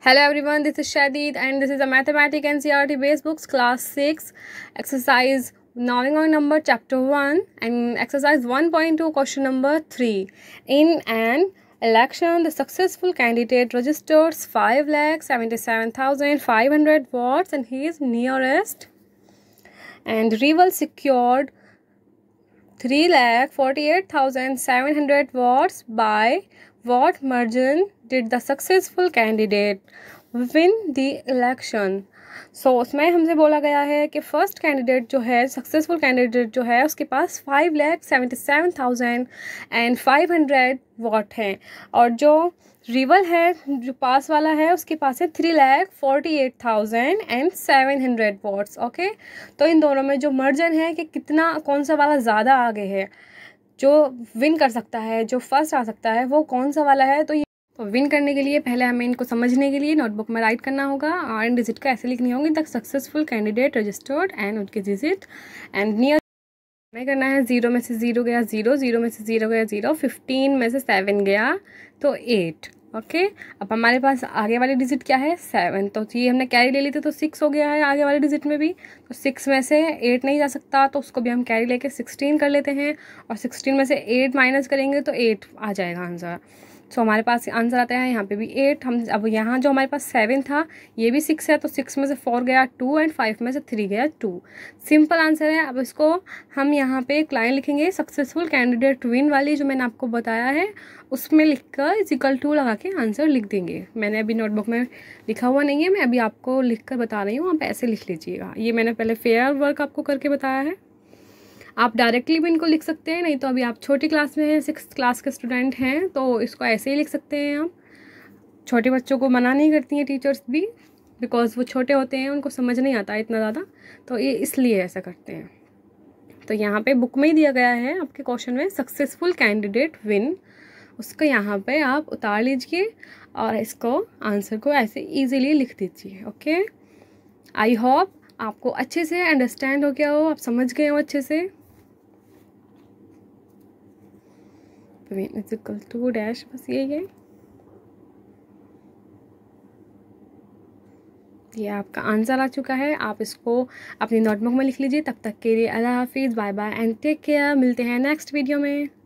Hello everyone, this is Shadid and this is a Mathematics and CRT Based Books Class 6 Exercise Knowing on Number Chapter 1 and Exercise 1.2 Question Number 3. In an election, the successful candidate registers 5 lakh 77,500 votes and he is nearest and rival secured 3 lakh 48,700 votes by vote margin did the successful candidate win the election? So so, उसमें हमसे बोला गया है कि first candidate जो है successful candidate जो है उसके पास five lakh seventy seven thousand and five hundred vote हैं और जो रिवल है जो पास वाला है उसके पास है three lakh forty eight thousand and seven hundred votes okay तो इन दोनों में जो मर्जन है कि कितना कौन सा वाला ज़्यादा आगे है जो विन कर सकता है जो फर्स्ट आ सकता है वो कौन सा वाला है तो ये तो विन करने के लिए पहले हमें इनको समझने के लिए नोटबुक में राइट करना होगा आर एंड डिजिट का ऐसे लिखनी होगी the successful candidate registered and उनके डिजिट एंड नियर हमें करना है ज़ीरो में से ज़ीरो गया ज़ीरो ज़ीरो में से ज़ीरो गया ज़ीरो फिफ्टीन में से सेवन गया तो एट ओके अब हमारे पास आगे वाली डिजिट क्या है सेवन तो ये हमने कैरी ले ली थी तो सिक्स हो गया है आगे वाले डिजिट में भी तो सिक्स में से एट नहीं जा सकता तो उसको भी हम कैरी लेके सिक्सटीन कर लेते हैं और सिक्सटीन में से एट माइनस करेंगे तो एट आ जाएगा आंसर सो हमारे पास आंसर आता है यहाँ पे भी एट हम अब यहाँ जो हमारे पास सेवन था ये भी सिक्स है तो सिक्स में से फोर गया टू एंड फाइव में से थ्री गया टू सिंपल आंसर है अब इसको हम यहाँ पे एक लाइन लिखेंगे सक्सेसफुल कैंडिडेट विन वाली जो मैंने आपको बताया है उसमें लिख कर इजिकल टू लगा के आंसर लिख देंगे मैंने अभी नोटबुक में लिखा हुआ नहीं है मैं अभी आपको लिख कर बता रही हूँ आप ऐसे लिख लीजिएगा ये मैंने पहले फेयर वर्क आपको करके बताया है आप डायरेक्टली भी इनको लिख सकते हैं नहीं तो अभी आप छोटी क्लास में हैं सिक्स क्लास के स्टूडेंट हैं तो इसको ऐसे ही लिख सकते हैं आप छोटे बच्चों को मना नहीं करती हैं टीचर्स भी बिकॉज़ वो छोटे होते हैं उनको समझ नहीं आता इतना ज़्यादा तो ये इसलिए ऐसा करते हैं तो यहाँ पे बुक में ही दिया गया है आपके क्वेश्चन में सक्सेसफुल कैंडिडेट विन उसको यहाँ पे आप उतार लीजिए और इसको आंसर को ऐसे इजीली लिख दीजिए ओके आई होप आपको अच्छे से अंडरस्टैंड हो गया हो आप समझ गए हो अच्छे से mean is equal to dash बस ये है ये आपका आंसर आ चुका है आप इसको अपनी नोटबुक में लिख लीजिए तब तक के लिए अल्लाह हाफिज़ bye bye and take care मिलते हैं नेक्स्ट वीडियो में